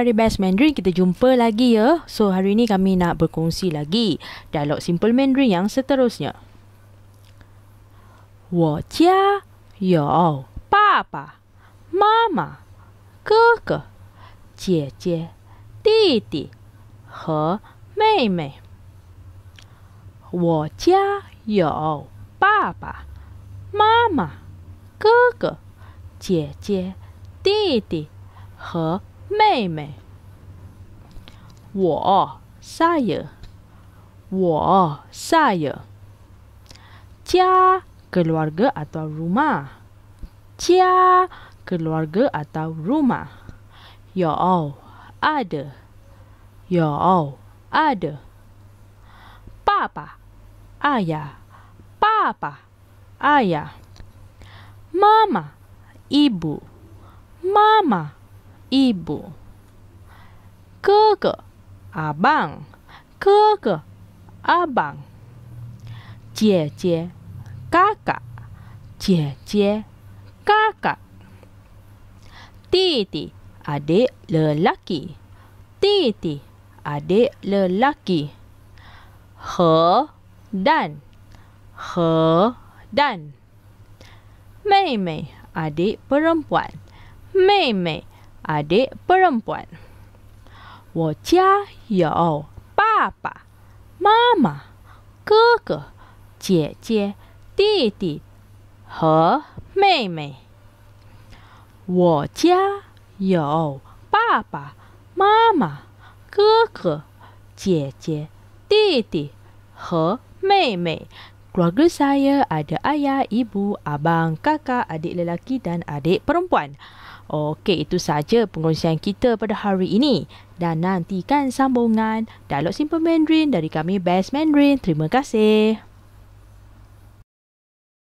Very Best Mandarin kita jumpa lagi ya. So hari ini kami nak berkongsi lagi dialog simple Mandarin yang seterusnya. 我家有爸爸、妈妈、哥哥、姐姐、弟弟和妹妹。我家有爸爸、妈妈、哥哥、姐姐、弟弟和妹妹。妹妹，我 Saya，我 Saya，家 keluarga atau rumah，家 keluarga atau rumah，有 ada，有 ada，爸爸 ayah，爸爸 ayah，妈妈 ibu，妈妈。Mama, ibu, kakak, abang, kakak, abang, jie jie, kakak, jie jie, kakak, titi, adik lelaki, titi, adik lelaki, he dan he dan, mei mei, adik perempuan, mei mei, adik 阿弟，不，人，婆，娘。我家有爸爸妈妈、哥哥、姐姐、弟弟和妹妹。我家有爸爸妈妈、哥哥、姐姐、弟弟和妹妹。Keluarga saya ada ayah, ibu, abang, kakak, adik lelaki dan adik perempuan. Okey, itu sahaja pengongsian kita pada hari ini. Dan nantikan sambungan Dialog Simple Mandarin dari kami Best Mandarin. Terima kasih.